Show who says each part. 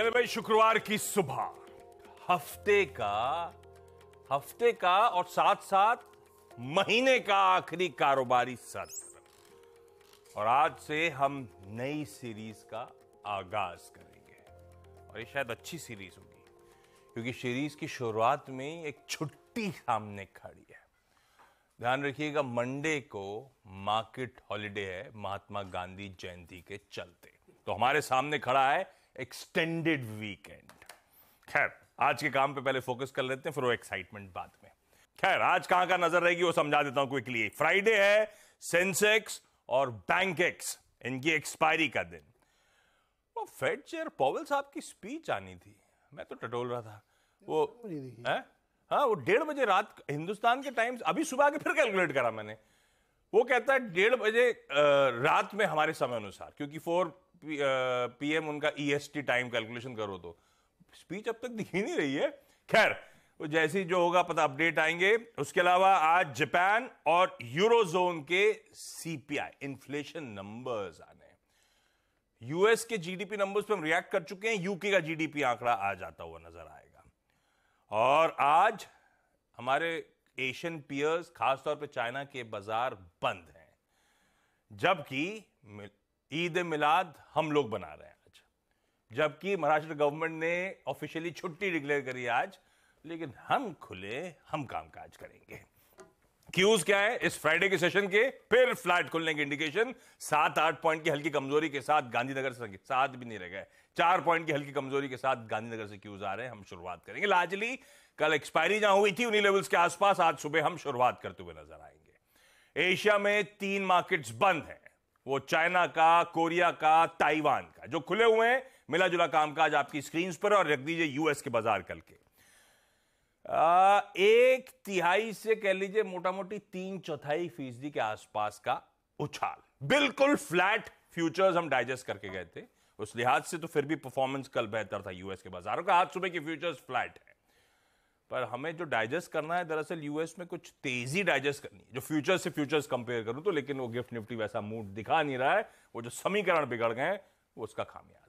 Speaker 1: चले भाई शुक्रवार की सुबह हफ्ते का हफ्ते का और साथ साथ महीने का आखिरी कारोबारी सत्र और आज से हम नई सीरीज का आगाज करेंगे और ये शायद अच्छी सीरीज होगी क्योंकि सीरीज की शुरुआत में एक छुट्टी सामने खड़ी है ध्यान रखिएगा मंडे को मार्केट हॉलिडे है महात्मा गांधी जयंती के चलते तो हमारे सामने खड़ा है एक्सटेंडेड वीकेंड खैर आज के काम पे पहले फोकस कर लेते हैं फिर वो एक्साइटमेंट बाद में खैर आज कहां का नजर रहेगी वो समझा देता हूं क्विकली फ्राइडे है सेंसेक्स और बैंक एक्स इनकी एक्सपायरी का दिन वो फेड चेयर पॉवल साहब की स्पीच आनी थी मैं तो टटोल रहा था वो हाँ वो डेढ़ बजे रात हिंदुस्तान के टाइम्स अभी सुबह के फिर कैलकुलेट करा मैंने वो कहता है डेढ़ बजे रात में हमारे समय अनुसार क्योंकि फोर पीएम उनका ईएसटी टाइम कैलकुलेशन करो तो स्पीच अब तक दिखी नहीं रही है खैर तो जैसी जो होगा पता अपडेट आएंगे उसके अलावा आज जापान और यूरोजोन के सीपीआई इन्फ्लेशन नंबर्स आने यूएस के जीडीपी नंबर्स पे हम रिएक्ट कर चुके हैं यूके का जीडीपी आंकड़ा आ जाता हुआ नजर आएगा और आज हमारे एशियन पियर्स खासतौर पे चाइना के बाजार बंद हैं जबकि ईद मिलाद हम लोग बना रहे हैं आज जबकि महाराष्ट्र गवर्नमेंट ने ऑफिशियली छुट्टी डिक्लेयर करी आज लेकिन हम खुले हम कामकाज करेंगे क्यूज क्या है इस फ्राइडे के सेशन के फिर फ्लैट खुलने की इंडिकेशन सात आठ पॉइंट की हल्की कमजोरी के साथ गांधीनगर से सात भी नहीं रह गए चार पॉइंट की हल्की कमजोरी के साथ गांधीनगर से क्यूज आ रहे हैं हम शुरुआत करेंगे लार्जली कल एक्सपायरी जहां हुई थी उन्हीं लेवल्स के आसपास आज सुबह हम शुरुआत करते हुए नजर आएंगे एशिया में तीन मार्केट्स बंद हैं वो चाइना का कोरिया का ताइवान का जो खुले हुए हैं मिला जुला कामकाज आपकी स्क्रीन पर और रख दीजिए यूएस के बाजार कल के आ, एक तिहाई से कह लीजिए मोटा मोटी तीन चौथाई फीसदी के आसपास का उछाल बिल्कुल फ्लैट फ्यूचर्स हम डाइजेस्ट करके गए थे उस लिहाज से तो फिर भी परफॉर्मेंस कल बेहतर था यूएस के बाजारों का आज सुबह के फ्यूचर्स फ्लैट है पर हमें जो डाइजेस्ट करना है दरअसल यूएस में कुछ तेजी डाइजेस्ट करनी है जो फ्यूचर से फ्यूचर्स कंपेयर करूं तो लेकिन वो गिफ्ट निफ्टी वैसा मूड दिखा नहीं रहा है वो जो समीकरण बिगड़ गए वो उसका खामियाज